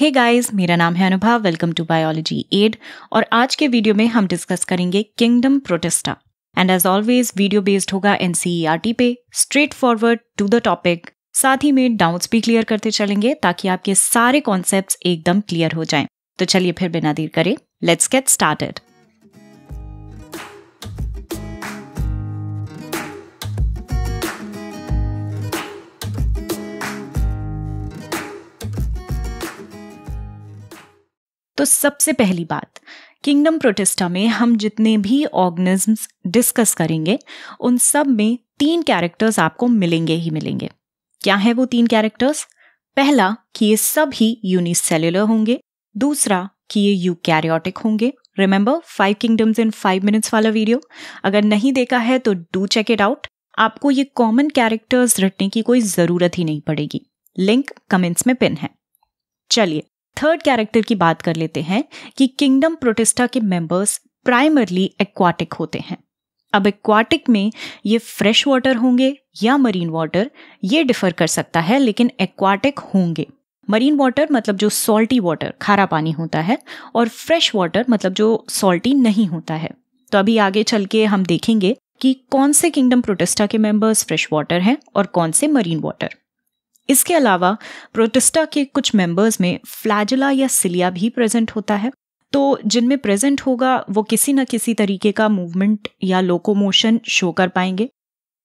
Hey guys मेरा नाम है अनुभव वेलकम टू बायोलॉजी एड और आज के वीडियो में हम डिस्कस करेंगे kingdom Protista and as always video based होगा एनसीईआरटी e पे straightforward to the topic साथ ही में डाउट्स भी क्लियर करते चलेंगे ताकि आपके सारे कॉन्सेप्ट एकदम क्लियर हो जाए तो चलिए फिर बिना देर करें लेट्स गेट स्टार्टेड तो सबसे पहली बात किंगडम प्रोटेस्टा में हम जितने भी ऑर्गेनिजम्स डिस्कस करेंगे उन सब में तीन कैरेक्टर्स आपको मिलेंगे ही मिलेंगे क्या है वो तीन कैरेक्टर्स पहला कि ये सब ही यूनिसेल्युलर होंगे दूसरा कि ये यूकैरियोटिक होंगे remember five kingdoms in five minutes वाला वीडियो अगर नहीं देखा है तो डू चेक इट आउट आपको ये कॉमन कैरेक्टर्स रटने की कोई ज़रूरत ही नहीं पड़ेगी लिंक कमेंट्स में पिन है चलिए थर्ड कैरेक्टर की बात कर लेते हैं कि किंगडम प्रोटेस्टा के मेंबर्स प्राइमरली एक्वाटिक होते हैं अब एक्वाटिक में ये फ्रेश वाटर होंगे या मरीन वाटर ये डिफर कर सकता है लेकिन एक्वाटिक होंगे मरीन वाटर मतलब जो सॉल्टी वाटर खारा पानी होता है और फ्रेश वाटर मतलब जो सॉल्टी नहीं होता है तो अभी आगे चल के हम देखेंगे कि कौन से किंगडम प्रोटेस्टा के मेंबर्स फ्रेश वाटर हैं और कौन से मरीन वाटर इसके अलावा प्रोटेस्टा के कुछ मेंबर्स में फ्लैजला या सिलिया भी प्रेजेंट होता है तो जिनमें प्रेजेंट होगा वो किसी न किसी तरीके का मूवमेंट या लोकोमोशन शो कर पाएंगे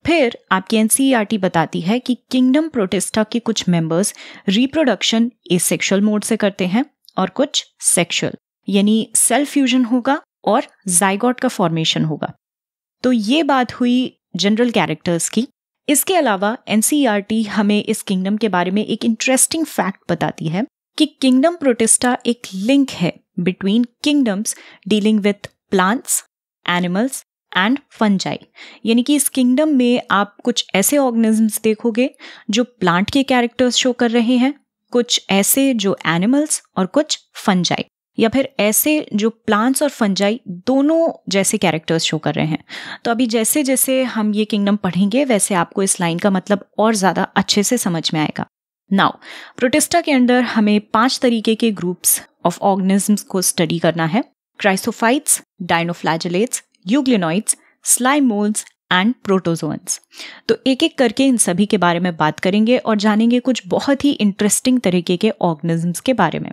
फिर आपकी एनसीईआरटी e बताती है कि किंगडम प्रोटेस्टा के कुछ मेंबर्स रिप्रोडक्शन सेक्शुअल मोड से करते हैं और कुछ सेक्शुअल यानी सेल्फ फ्यूजन होगा और जाइगॉट का फॉर्मेशन होगा तो ये बात हुई जनरल कैरेक्टर्स की इसके अलावा एनसीईआरटी e हमें इस किंगडम के बारे में एक इंटरेस्टिंग फैक्ट बताती है कि किंगडम प्रोटेस्टा एक लिंक है between kingdoms dealing with plants animals and fungi यानी कि इस किंगडम में आप कुछ ऐसे ऑर्गेनिजम्स देखोगे जो प्लांट के कैरेक्टर्स शो कर रहे हैं कुछ ऐसे जो एनिमल्स और कुछ फंजाई या फिर ऐसे जो प्लांट्स और फंजाई दोनों जैसे कैरेक्टर्स शो कर रहे हैं तो अभी जैसे जैसे हम ये किंगडम पढ़ेंगे वैसे आपको इस लाइन का मतलब और ज़्यादा अच्छे से समझ में आएगा नाउ प्रोटेस्टा के अंदर हमें पांच तरीके के ग्रुप्स ऑफ ऑर्गेनिजम्स को स्टडी करना है chrysophytes dinoflagellates euglenoids slime moulds and protozoans तो एक एक करके इन सभी के बारे में बात करेंगे और जानेंगे कुछ बहुत ही इंटरेस्टिंग तरीके के ऑर्गेनिजम्स के बारे में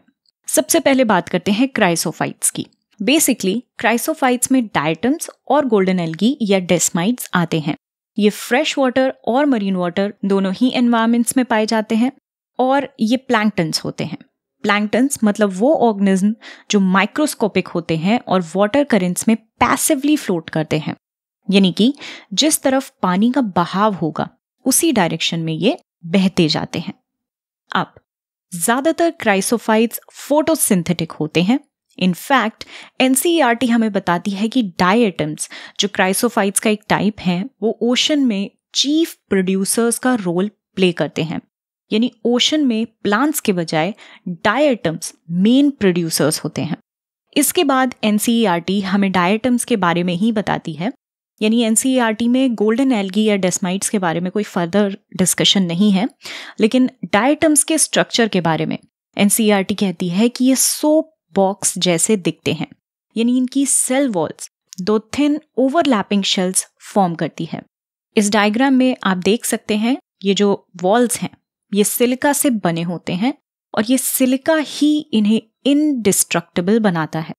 सबसे पहले बात करते हैं क्राइसोफाइट्स की बेसिकली क्राइसोफाइट्स में डायटम्स और गोल्डन एल्गी या डेस्माइट्स आते हैं ये फ्रेश वाटर और मरीन वाटर दोनों ही एनवायरमेंट्स में पाए जाते हैं और ये प्लैंक्टन्स होते हैं प्लैंक्टन्स मतलब वो ऑर्गेनिज्म जो माइक्रोस्कोपिक होते हैं और वाटर करेंट्स में पैसिवली फ्लोट करते हैं यानी कि जिस तरफ पानी का बहाव होगा उसी डायरेक्शन में ये बहते जाते हैं अब ज्यादातर क्राइसोफाइट्स फोटोसिंथेटिक होते हैं इनफैक्ट एनसीईआरटी e हमें बताती है कि डायटम्स जो क्राइसोफाइट्स का एक टाइप है वो ओशन में चीफ प्रोड्यूसर्स का रोल प्ले करते हैं यानी ओशन में प्लांट्स के बजाय डायटम्स मेन प्रोड्यूसर्स होते हैं इसके बाद एन e हमें डायटम्स के बारे में ही बताती है यानी एन e में गोल्डन एल्गी या डेस्माइट्स के बारे में कोई फर्दर डिस्कशन नहीं है लेकिन डायटम्स के स्ट्रक्चर के बारे में एन e कहती है कि ये सोप बॉक्स जैसे दिखते हैं यानी इनकी सेल वॉल्स दो थिन ओवरलैपिंग शेल्स फॉर्म करती है इस डायग्राम में आप देख सकते हैं ये जो वॉल्स हैं ये सिलिका से बने होते हैं और ये सिलिका ही इन्हें इनडिस्ट्रक्टेबल बनाता है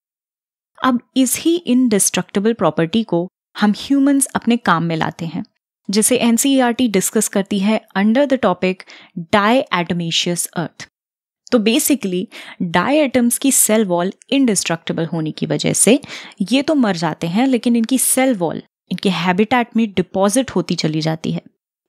अब इस ही इनडिस्ट्रक्टेबल प्रॉपर्टी को हम ह्यूमंस अपने काम में लाते हैं जिसे एनसीईआरटी डिस्कस e करती है under the topic diatomaceous earth तो बेसिकली डाई एटम्स की सेल वॉल इनडिस्ट्रक्टेबल होने की वजह से ये तो मर जाते हैं लेकिन इनकी सेल वॉल इनके हैबिटेट में डिपॉजिट होती चली जाती है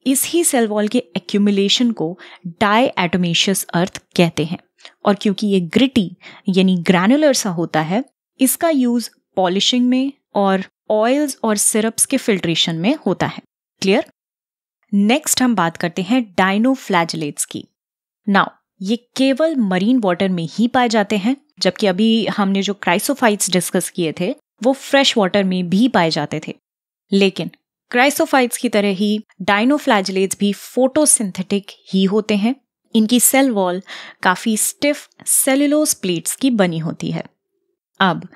इस ही सेल वॉल के एक्यूमुलेशन को डाई एटोमेशियस अर्थ कहते हैं और क्योंकि ये ग्रिटी यानी ग्रैनुलर सा होता है इसका यूज़ पॉलिशिंग में और ऑयल्स और सिरप्स के फिल्ट्रेशन में होता है क्लियर नेक्स्ट हम बात करते हैं डाइनोफ्लैजलेट्स की नाउ ये केवल मरीन वाटर में ही पाए जाते हैं जबकि अभी हमने जो क्राइसोफाइट्स डिस्कस किए थे वो फ्रेश वाटर में भी पाए जाते थे लेकिन क्राइसोफाइट्स की तरह ही डाइनोफ्लैजलेट्स भी फोटोसिंथेटिक ही होते हैं इनकी सेल वॉल काफ़ी स्टिफ सेलुलोज प्लेट्स की बनी होती है अब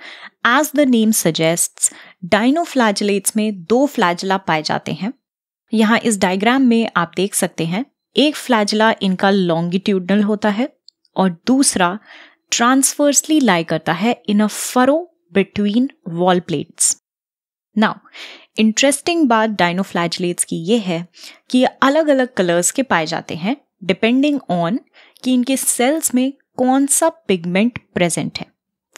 as the name suggests dinoflagellates में दो फ्लैजला पाए जाते हैं यहाँ इस डायग्राम में आप देख सकते हैं एक फ्लैजला इनका लॉन्गिट्यूडनल होता है और दूसरा ट्रांसवर्सली लाई करता है in a furrow between wall plates now interesting बात डाइनोफ्लैजलेट्स की ये है कि ये अलग अलग कलर्स के पाए जाते हैं डिपेंडिंग ऑन कि इनके सेल्स में कौन सा पिगमेंट प्रेजेंट है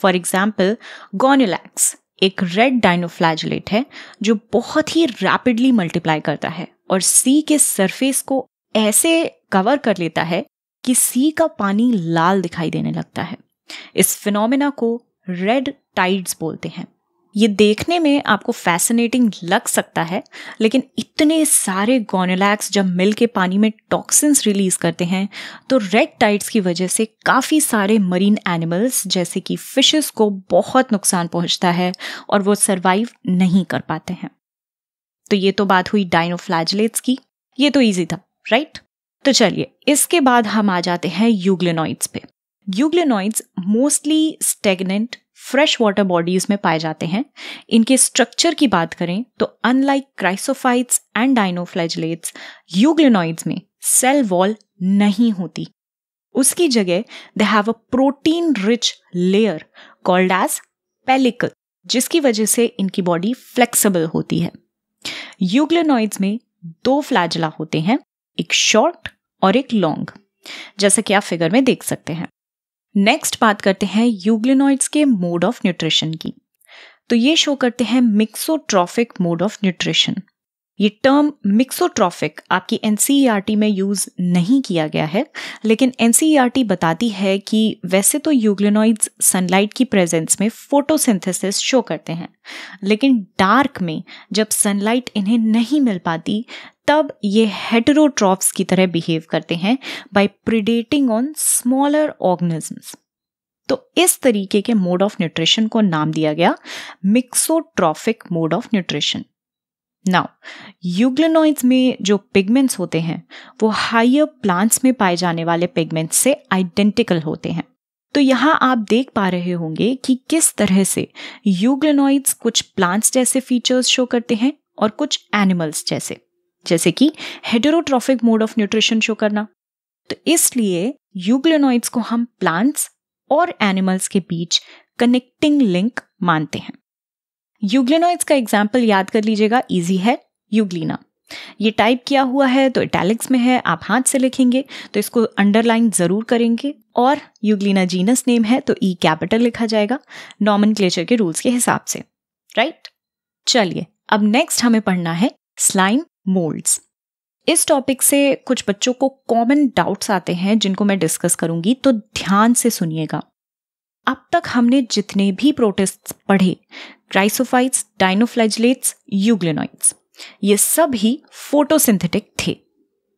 फॉर एग्जाम्पल गोनोलैक्स एक रेड डायनोफ्लैजलेट है जो बहुत ही रैपिडली मल्टीप्लाई करता है और सी के सरफेस को ऐसे कवर कर लेता है कि सी का पानी लाल दिखाई देने लगता है इस फिनोमिना को रेड टाइड्स बोलते हैं ये देखने में आपको फैसिनेटिंग लग सकता है लेकिन इतने सारे गोनोलैक्स जब मिल के पानी में टॉक्सिन्स रिलीज करते हैं तो रेड टाइड्स की वजह से काफ़ी सारे मरीन एनिमल्स जैसे कि फिशेस को बहुत नुकसान पहुंचता है और वो सरवाइव नहीं कर पाते हैं तो ये तो बात हुई डाइनोफ्लैजलेट्स की ये तो ईजी था राइट तो चलिए इसके बाद हम आ जाते हैं यूग्लेनॉइड्स पे euglenoids mostly stagnant fresh water bodies में पाए जाते हैं इनके स्ट्रक्चर की बात करें तो unlike chrysophytes and dinoflagellates euglenoids में सेल वॉल नहीं होती उसकी जगह they have a protein rich layer called as pellicle जिसकी वजह से इनकी बॉडी फ्लेक्सिबल होती है यूग्लेनॉइड्स में दो फ्लैजला होते हैं एक शॉर्ट और एक लॉन्ग जैसा कि आप फिगर में देख सकते हैं नेक्स्ट बात करते हैं यूग्लिनॉइड्स के मोड ऑफ न्यूट्रिशन की तो ये शो करते हैं मिक्सोट्रॉफिक मोड ऑफ न्यूट्रिशन ये टर्म मिक्सोट्रॉफिक आपकी एन e में यूज़ नहीं किया गया है लेकिन एन e बताती है कि वैसे तो यूग्लिनॉइड्स सनलाइट की प्रेजेंस में फोटोसिंथेसिस शो करते हैं लेकिन डार्क में जब सनलाइट इन्हें नहीं मिल पाती तब ये हेटरोट्रॉफ्स की तरह बिहेव करते हैं by predating on smaller organisms तो इस तरीके के मोड ऑफ न्यूट्रिशन को नाम दिया गया mixotrophic mode of nutrition now euglenoids में जो पिगमेंट्स होते हैं वो हाइयर प्लांट्स में पाए जाने वाले पिगमेंट्स से आइडेंटिकल होते हैं तो यहाँ आप देख पा रहे होंगे कि किस तरह से यूग्लेनोइड्स कुछ प्लांट्स जैसे फीचर्स शो करते हैं और कुछ एनिमल्स जैसे जैसे कि heterotrophic mode of nutrition show करना तो इसलिए यूग्लेनोइड्स को हम प्लांट्स और एनिमल्स के बीच कनेक्टिंग लिंक मानते हैं यूग्लिनोइड्स का एग्जाम्पल याद कर लीजिएगा ईजी है यूग्लिना ये टाइप किया हुआ है तो इटैलिक्स में है आप हाथ से लिखेंगे तो इसको अंडरलाइन ज़रूर करेंगे और यूग्लिना जीनस नेम है तो ई e कैपिटल लिखा जाएगा नॉमन क्लेचर के रूल्स के हिसाब से राइट चलिए अब नेक्स्ट हमें पढ़ना है स्लाइम मोल्ड्स इस टॉपिक से कुछ बच्चों को कॉमन डाउट्स आते हैं जिनको मैं डिस्कस करूंगी तो ध्यान से सुनिएगा अब तक हमने जितने भी प्रोटिस्ट पढ़े क्राइसोफाइट्स डाइनोफ्लैजलेट्स यूग्लेनॉइड्स ये सब ही फोटोसिंथेटिक थे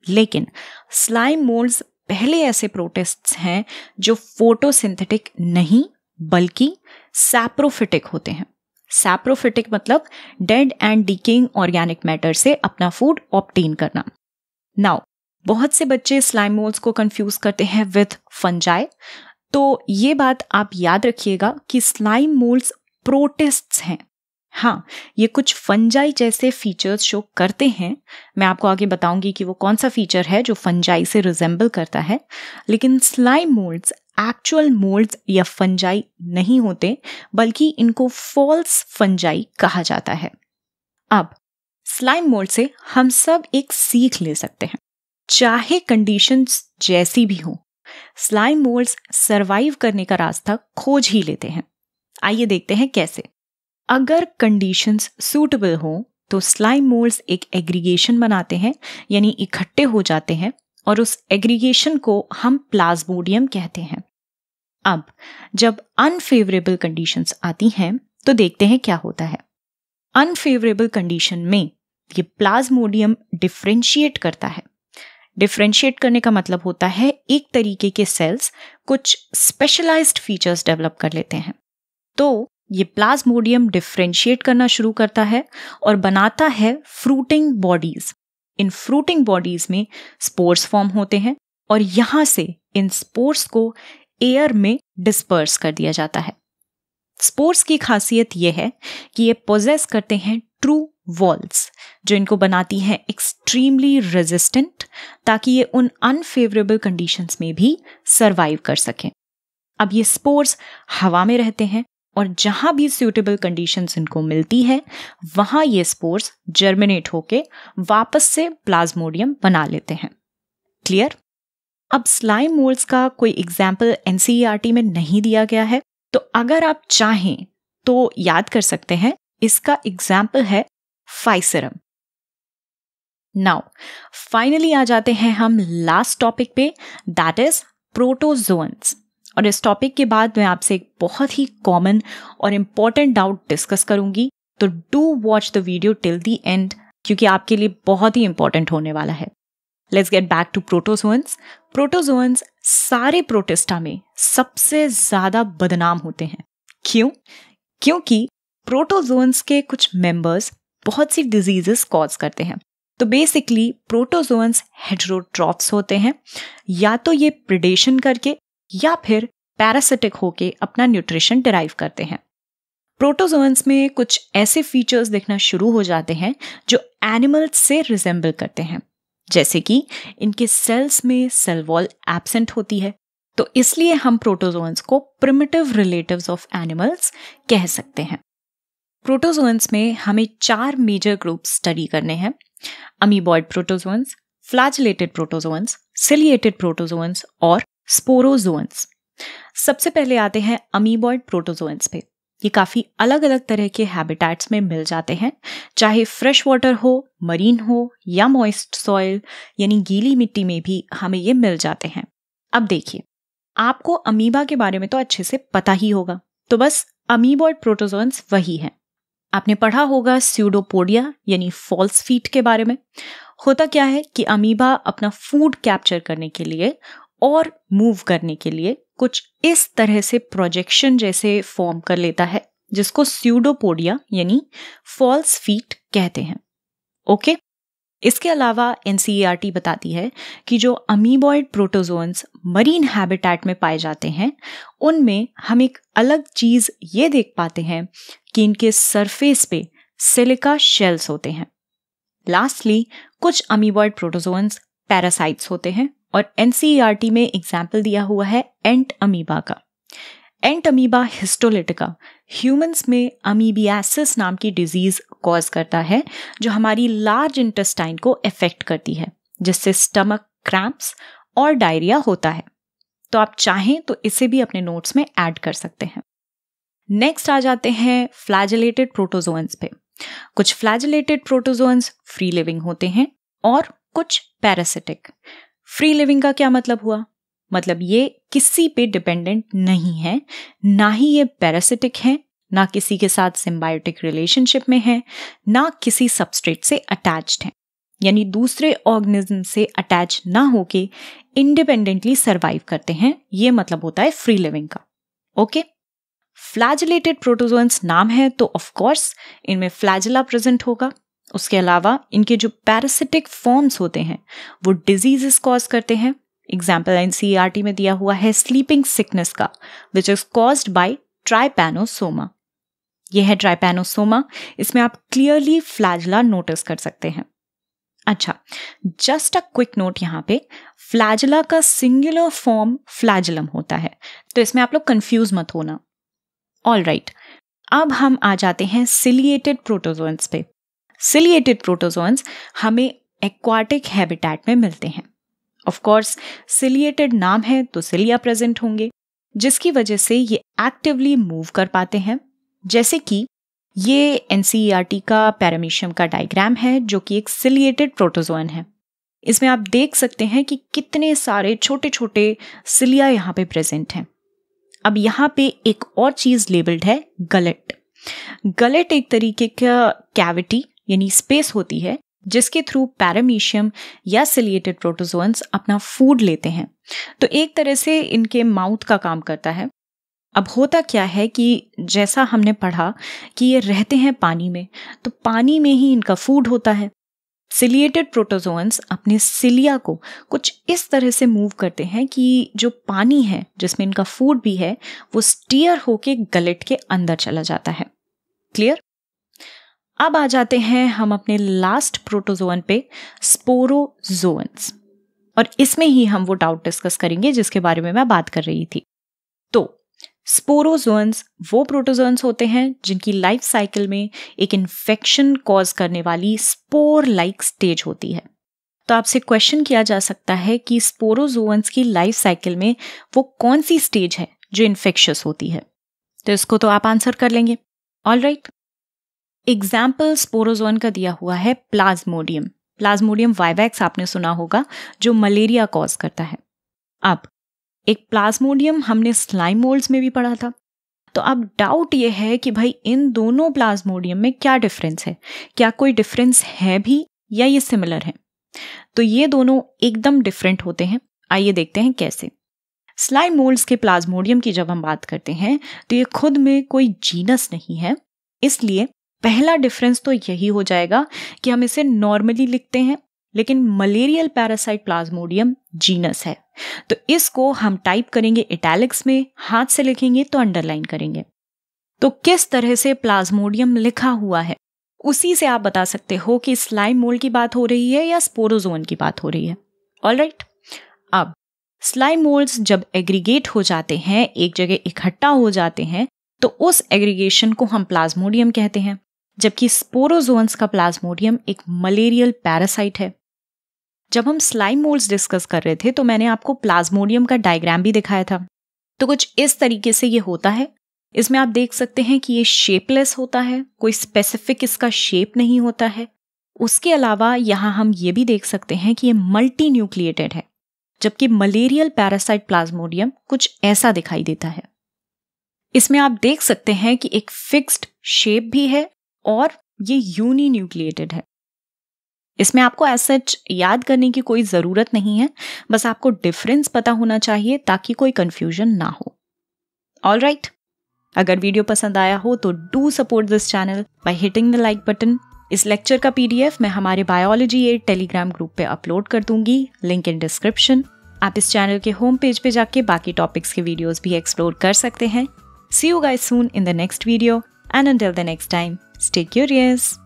लेकिन स्लाइम मोल्ड्स पहले ऐसे प्रोटेस्ट्स हैं जो फोटोसिंथेटिक नहीं बल्कि सैप्रोफिटिक होते हैं सैप्रोफिटिक मतलब dead and decaying organic matter से अपना फूड ऑप्टेन करना नाउ बहुत से बच्चे स्लाइम मोल्ड्स को कंफ्यूज करते हैं विथ फंजाई तो ये बात आप याद रखिएगा कि स्लाइम मोल्ड्स प्रोटिस्ट्स हैं हाँ ये कुछ फंजाई जैसे फीचर्स शो करते हैं मैं आपको आगे बताऊंगी कि वो कौन सा फीचर है जो फंजाई से रिजेंबल करता है लेकिन स्लाइम मोल्ड्स एक्चुअल मोल्ड्स या फंजाई नहीं होते बल्कि इनको फॉल्स फंजाई कहा जाता है अब स्लाइम मोल्ड से हम सब एक सीख ले सकते हैं चाहे कंडीशंस जैसी भी हो स्लाइम मोल्ड्स सर्वाइव करने का रास्ता खोज ही लेते हैं आइए देखते हैं कैसे अगर कंडीशंस सूटेबल हो तो स्लाइम मोल्ड्स एक एग्रीगेशन बनाते हैं यानी इकट्ठे हो जाते हैं और उस एग्रीगेशन को हम प्लाज्मोडियम कहते हैं अब जब अनफेवरेबल कंडीशंस आती हैं तो देखते हैं क्या होता है अनफेवरेबल कंडीशन में ये प्लाज्मोडियम डिफ्रेंशिएट करता है डिफ्रेंशिएट करने का मतलब होता है एक तरीके के सेल्स कुछ स्पेशलाइज्ड फीचर्स डेवलप कर लेते हैं तो ये प्लाज्मोडियम डिफ्रेंशिएट करना शुरू करता है और बनाता है fruiting bodies in fruiting bodies में स्पोर्स फॉर्म होते हैं और यहां से इन स्पोर्स को एयर में डिस्पर्स कर दिया जाता है स्पोर्स की खासियत यह है कि ये पोजेस करते हैं ट्रू वॉल्स जो इनको बनाती हैं एक्सट्रीमली रेजिस्टेंट ताकि ये उन अनफेवरेबल कंडीशंस में भी सर्वाइव कर सकें अब ये स्पोर्स हवा में रहते हैं और जहां भी सूटेबल कंडीशंस इनको मिलती है वहां ये स्पोर्स जर्मिनेट होके वापस से प्लाज्मोडियम बना लेते हैं क्लियर अब स्लाइम मोल्ड्स का कोई एग्जाम्पल एनसीईआरटी e में नहीं दिया गया है तो अगर आप चाहें तो याद कर सकते हैं इसका एग्जाम्पल है फाइसरम नाउ फाइनली आ जाते हैं हम लास्ट टॉपिक पे दैट इज प्रोटोजोन्स और इस टॉपिक के बाद मैं आपसे एक बहुत ही कॉमन और इम्पॉर्टेंट डाउट डिस्कस करूंगी तो do watch the video till the end क्योंकि आपके लिए बहुत ही इंपॉर्टेंट होने वाला है let's get back to protozoans protozoans सारे प्रोटेस्टा में सबसे ज्यादा बदनाम होते हैं क्यों क्योंकि प्रोटोजोन्स के कुछ मेंबर्स बहुत सी डिजीजेस कॉज करते हैं तो बेसिकली प्रोटोजोन्स हेड्रोट्रॉप्स होते हैं या तो ये प्रिडेशन करके या फिर पैरासिटिक होके अपना न्यूट्रिशन डिराइव करते हैं प्रोटोजोन्स में कुछ ऐसे फीचर्स देखना शुरू हो जाते हैं जो एनिमल्स से रिजेंबल करते हैं जैसे कि इनके सेल्स में सेल वॉल एबसेंट होती है तो इसलिए हम प्रोटोजोन्स को प्रिमिटिव रिलेटिव्स ऑफ एनिमल्स कह सकते हैं प्रोटोजोन्स में हमें चार मेजर ग्रुप स्टडी करने हैं amoeboid protozoans flagellated protozoans ciliated protozoans और स्पोरोजोन्स सबसे पहले आते हैं अमीबॉयड प्रोटोजोन्स पे ये काफ़ी अलग अलग तरह के हैबिटेट्स में मिल जाते हैं चाहे फ्रेश वाटर हो मरीन हो या मॉइस्ट सॉइल यानी गीली मिट्टी में भी हमें ये मिल जाते हैं अब देखिए आपको अमीबा के बारे में तो अच्छे से पता ही होगा तो बस अमीबॉयड प्रोटोजोन्स वही हैं आपने पढ़ा होगा स्यूडोपोडिया यानी फॉल्स फीट के बारे में होता क्या है कि अमीबा अपना फूड कैप्चर करने के लिए और मूव करने के लिए कुछ इस तरह से प्रोजेक्शन जैसे फॉर्म कर लेता है जिसको स्यूडोपोडिया यानी फॉल्स फीट कहते हैं ओके इसके अलावा एन e बताती है कि जो अमीबॉइड प्रोटोजोन्स मरीन हैबिटेट में पाए जाते हैं उनमें हम एक अलग चीज़ ये देख पाते हैं कि इनके सरफेस पे सिलिका शेल्स होते हैं लास्टली कुछ अमीबर्ड प्रोटोजोन्स पैरासाइट्स होते हैं और एनसीईआरटी e में एग्जाम्पल दिया हुआ है एंट अमीबा का एंट अमीबा हिस्टोलिटिका ह्यूमंस में अमीबियासिस नाम की डिजीज कॉज करता है जो हमारी लार्ज इंटेस्टाइन को इफेक्ट करती है जिससे स्टमक क्रैम्प्स और डायरिया होता है तो आप चाहें तो इसे भी अपने नोट्स में ऐड कर सकते हैं नेक्स्ट आ जाते हैं फ्लैजलेटेड प्रोटोजोन्स पे कुछ फ्लैजलेटेड प्रोटोजोन्स फ्री लिविंग होते हैं और कुछ पैरासिटिक फ्री लिविंग का क्या मतलब हुआ मतलब ये किसी पे डिपेंडेंट नहीं है ना ही ये पैरासिटिक है ना किसी के साथ सिम्बायोटिक रिलेशनशिप में है ना किसी सबस्ट्रेट से अटैच्ड है यानी दूसरे ऑर्गेनिज्म से अटैच ना होके इंडिपेंडेंटली सर्वाइव करते हैं ये मतलब होता है फ्री लिविंग का ओके okay? फ्लैजिलेटेड प्रोटोजोन्स नाम है तो ऑफकोर्स इनमें फ्लैजिला प्रेजेंट होगा उसके अलावा इनके जो पैरासिटिक फॉर्म्स होते हैं वो डिजीजेस कॉज करते हैं एग्जाम्पल एन e में दिया हुआ है स्लीपिंग सिकनेस का which is caused by Trypanosoma यह है ट्राइपैनोसोमा इसमें आप क्लियरली फ्लैजिला नोटिस कर सकते हैं अच्छा जस्ट अ क्विक नोट यहाँ पे फ्लैजिला का सिंगुलर फॉर्म फ्लैजलम होता है तो इसमें आप लोग कंफ्यूज मत होना ऑल राइट right, अब हम आ जाते हैं सिलिएटेड प्रोटोजोन्स पे सिलिएटेड प्रोटोजोन्स हमें एक्वाटिक हैबिटेट में मिलते हैं ऑफ कोर्स सिलिएटेड नाम है तो सिलिया प्रेजेंट होंगे जिसकी वजह से ये एक्टिवली मूव कर पाते हैं जैसे कि ये एन e का पैरामीशियम का डायग्राम है जो कि एक सिलिएटेड प्रोटोजोन है इसमें आप देख सकते हैं कि कितने सारे छोटे छोटे सिलिया यहाँ पे प्रेजेंट हैं अब यहाँ पे एक और चीज लेबल्ड है गलेट गलेट एक तरीके का कैविटी यानी स्पेस होती है जिसके थ्रू पैरामीशियम या सिलिएटेड प्रोटोजोन्स अपना फूड लेते हैं तो एक तरह से इनके माउथ का काम करता है अब होता क्या है कि जैसा हमने पढ़ा कि ये रहते हैं पानी में तो पानी में ही इनका फूड होता है सिलिएटेड प्रोटोजोन्स अपने सिलिया को कुछ इस तरह से मूव करते हैं कि जो पानी है जिसमें इनका फूड भी है वो स्टीयर होके गलेट के अंदर चला जाता है क्लियर अब आ जाते हैं हम अपने लास्ट प्रोटोजोअन पे स्पोरोजोअन्स और इसमें ही हम वो डाउट डिस्कस करेंगे जिसके बारे में मैं बात कर रही थी स्पोरोजोन्स वो प्रोटोजोन्स होते हैं जिनकी लाइफ साइकिल में एक इन्फेक्शन कॉज करने वाली स्पोर लाइक स्टेज होती है तो आपसे क्वेश्चन किया जा सकता है कि स्पोरोजोन्स की लाइफ साइकिल में वो कौन सी स्टेज है जो इन्फेक्शस होती है तो इसको तो आप आंसर कर लेंगे ऑल राइट एग्जाम्पल स्पोरोजोन का दिया हुआ है प्लाज्मोडियम प्लाज्मोडियम वाइवैक्स आपने सुना होगा जो मलेरिया कॉज करता है अब एक प्लाज्मोडियम हमने स्लाइम मोल्ड्स में भी पढ़ा था तो अब डाउट ये है कि भाई इन दोनों प्लाज्मोडियम में क्या डिफरेंस है क्या कोई डिफरेंस है भी या ये सिमिलर है तो ये दोनों एकदम डिफरेंट होते हैं आइए देखते हैं कैसे स्लाइम मोल्ड्स के प्लाज्मोडियम की जब हम बात करते हैं तो ये खुद में कोई जीनस नहीं है इसलिए पहला डिफरेंस तो यही हो जाएगा कि हम इसे नॉर्मली लिखते हैं लेकिन मलेरियल पैरासाइट प्लाज्मोडियम जीनस है तो इसको हम टाइप करेंगे इटैलिक्स में हाथ से लिखेंगे तो अंडरलाइन करेंगे तो किस तरह से प्लाज्मोडियम लिखा हुआ है उसी से आप बता सकते हो कि स्लाइम मोल्ड की बात हो रही है या स्पोरोजोन की बात हो रही है ऑल right. अब स्लाइम मोल्ड्स जब एग्रीगेट हो जाते हैं एक जगह इकट्ठा हो जाते हैं तो उस एग्रीगेशन को हम प्लाज्मोडियम कहते हैं जबकि स्पोरोजोन्स का प्लाज्मोडियम एक मलेरियल पैरासाइट है जब हम स्लाइम मोल्ड्स डिस्कस कर रहे थे तो मैंने आपको प्लाज्मोडियम का डायग्राम भी दिखाया था तो कुछ इस तरीके से ये होता है इसमें आप देख सकते हैं कि ये शेपलेस होता है कोई स्पेसिफिक इसका शेप नहीं होता है उसके अलावा यहाँ हम ये भी देख सकते हैं कि ये मल्टी न्यूक्लिएटेड है जबकि मलेरियल पैरासाइट प्लाज्मोडियम कुछ ऐसा दिखाई देता है इसमें आप देख सकते हैं कि एक फिक्स्ड शेप भी है और ये यूनी न्यूक्लिएटेड है इसमें आपको सच याद करने की कोई ज़रूरत नहीं है बस आपको डिफरेंस पता होना चाहिए ताकि कोई कन्फ्यूजन ना हो ऑल राइट right. अगर वीडियो पसंद आया हो तो do support this channel by hitting the like button इस लेक्चर का पीडीएफ मैं हमारे बायोलॉजी एड टेलीग्राम ग्रुप पे अपलोड कर दूंगी लिंक इन डिस्क्रिप्शन आप इस चैनल के होम पेज पे जाके बाकी टॉपिक्स के वीडियोस भी एक्सप्लोर कर सकते हैं see you guys soon in the next video and until the next time stay curious